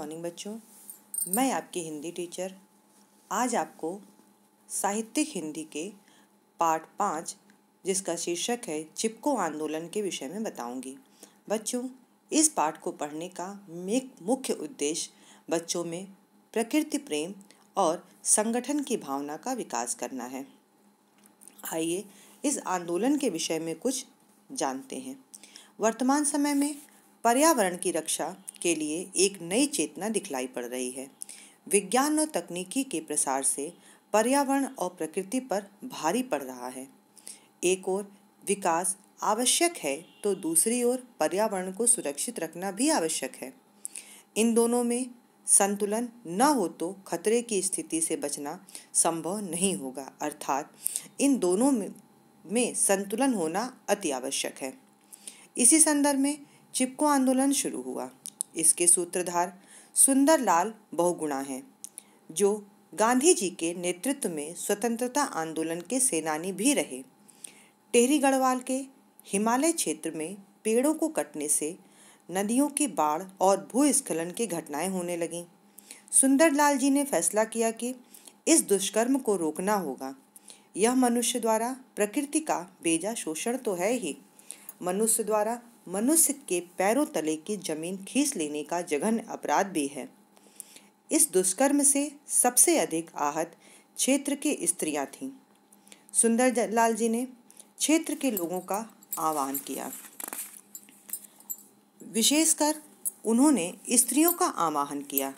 morning बच्चों मैं आपकी हिंदी टीचर आज आपको साहित्यिक हिंदी के पार्ट पाँच जिसका शीर्षक है चिपको आंदोलन के विषय में बताऊंगी बच्चों इस पाठ को पढ़ने का एक मुख्य उद्देश्य बच्चों में प्रकृति प्रेम और संगठन की भावना का विकास करना है आइए इस आंदोलन के विषय में कुछ जानते हैं वर्तमान समय में पर्यावरण की रक्षा के लिए एक नई चेतना दिखलाई पड़ रही है विज्ञान और तकनीकी के प्रसार से पर्यावरण और प्रकृति पर भारी पड़ रहा है एक ओर विकास आवश्यक है तो दूसरी ओर पर्यावरण को सुरक्षित रखना भी आवश्यक है इन दोनों में संतुलन न हो तो खतरे की स्थिति से बचना संभव नहीं होगा अर्थात इन दोनों में, में संतुलन होना अति आवश्यक है इसी संदर्भ में चिपको आंदोलन शुरू हुआ इसके सूत्रधार सुंदरलाल बहुगुणा हैं जो गांधी जी के नेतृत्व में स्वतंत्रता आंदोलन के सेनानी भी रहे टेहरी गढ़वाल के हिमालय क्षेत्र में पेड़ों को कटने से नदियों की बाढ़ और भूस्खलन की घटनाएं होने लगीं सुंदरलाल जी ने फैसला किया कि इस दुष्कर्म को रोकना होगा यह मनुष्य द्वारा प्रकृति का बेजा शोषण तो है ही मनुष्य द्वारा मनुष्य के पैरों तले की जमीन खींच लेने का जघन्य अपराध भी है इस दुष्कर्म से सबसे अधिक आहत क्षेत्र की स्त्रियां थीं लाल जी ने क्षेत्र के लोगों का आह्वान किया विशेषकर उन्होंने स्त्रियों का आवाहन किया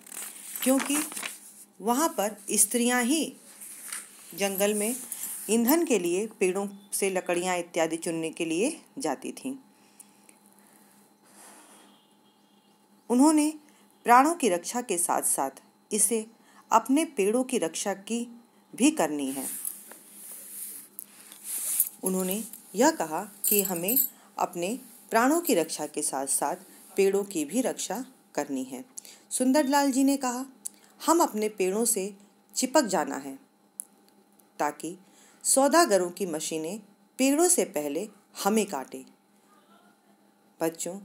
क्योंकि वहाँ पर स्त्रियाँ ही जंगल में ईंधन के लिए पेड़ों से लकड़ियाँ इत्यादि चुनने के लिए जाती थीं उन्होंने प्राणों की रक्षा के साथ साथ इसे अपने पेड़ों की रक्षा की भी करनी है उन्होंने यह कहा कि हमें अपने प्राणों की रक्षा के साथ साथ पेड़ों की भी रक्षा करनी है सुंदरलाल जी ने कहा हम अपने पेड़ों से चिपक जाना है ताकि सौदागरों की मशीनें पेड़ों से पहले हमें काटें बच्चों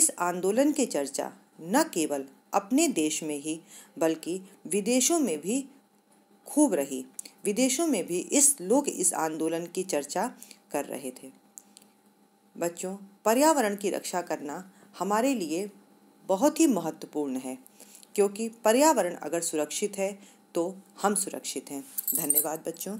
इस आंदोलन की चर्चा न केवल अपने देश में ही बल्कि विदेशों में भी खूब रही विदेशों में भी इस लोग इस आंदोलन की चर्चा कर रहे थे बच्चों पर्यावरण की रक्षा करना हमारे लिए बहुत ही महत्वपूर्ण है क्योंकि पर्यावरण अगर सुरक्षित है तो हम सुरक्षित हैं धन्यवाद बच्चों